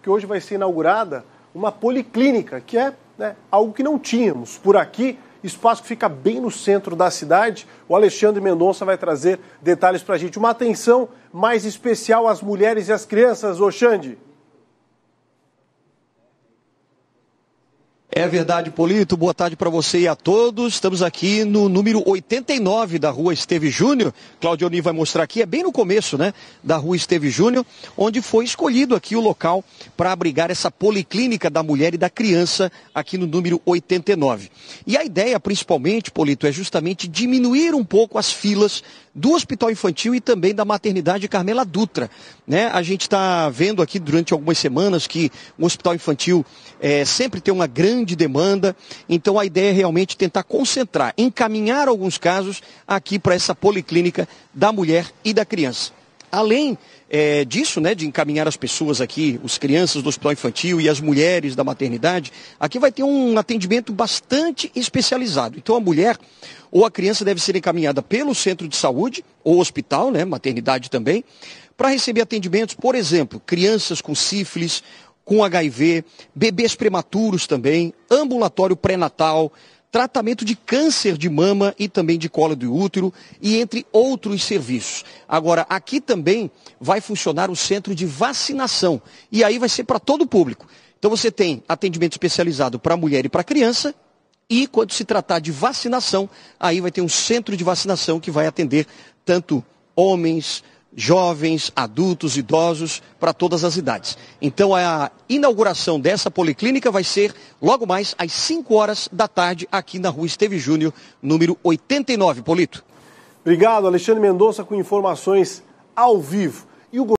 porque hoje vai ser inaugurada uma policlínica, que é né, algo que não tínhamos por aqui, espaço que fica bem no centro da cidade. O Alexandre Mendonça vai trazer detalhes para a gente. Uma atenção mais especial às mulheres e às crianças, Oxande. É verdade, Polito. Boa tarde para você e a todos. Estamos aqui no número 89 da Rua Esteve Júnior. Claudio Oni vai mostrar aqui, é bem no começo, né, da Rua Esteve Júnior, onde foi escolhido aqui o local para abrigar essa policlínica da mulher e da criança aqui no número 89. E a ideia, principalmente, Polito, é justamente diminuir um pouco as filas do Hospital Infantil e também da Maternidade Carmela Dutra. Né? A gente está vendo aqui durante algumas semanas que o Hospital Infantil é, sempre tem uma grande grande demanda. Então a ideia é realmente tentar concentrar, encaminhar alguns casos aqui para essa policlínica da mulher e da criança. Além é, disso, né, de encaminhar as pessoas aqui, os crianças do hospital infantil e as mulheres da maternidade, aqui vai ter um atendimento bastante especializado. Então a mulher ou a criança deve ser encaminhada pelo centro de saúde ou hospital, né, maternidade também, para receber atendimentos, por exemplo, crianças com sífilis com HIV, bebês prematuros também, ambulatório pré-natal, tratamento de câncer de mama e também de colo do útero e entre outros serviços. Agora, aqui também vai funcionar o centro de vacinação e aí vai ser para todo o público. Então você tem atendimento especializado para mulher e para criança e quando se tratar de vacinação, aí vai ter um centro de vacinação que vai atender tanto homens, jovens, adultos, idosos, para todas as idades. Então a inauguração dessa policlínica vai ser logo mais às 5 horas da tarde aqui na Rua Esteve Júnior, número 89, Polito. Obrigado, Alexandre Mendonça com informações ao vivo. E o